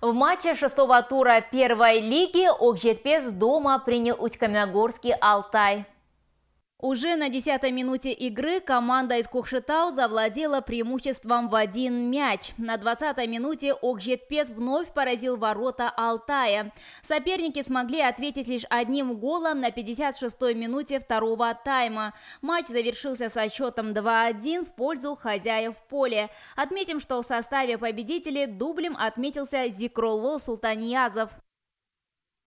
В матче шестого тура первой лиги Охжетпес дома принял Усть-Каменогорский Алтай. Уже на 10-й минуте игры команда из Кухшетау завладела преимуществом в один мяч. На 20-й минуте Окжетпес вновь поразил ворота Алтая. Соперники смогли ответить лишь одним голом на 56-й минуте второго тайма. Матч завершился со счетом 2-1 в пользу хозяев поля. Отметим, что в составе победителей дублем отметился Зикроло Султаньязов.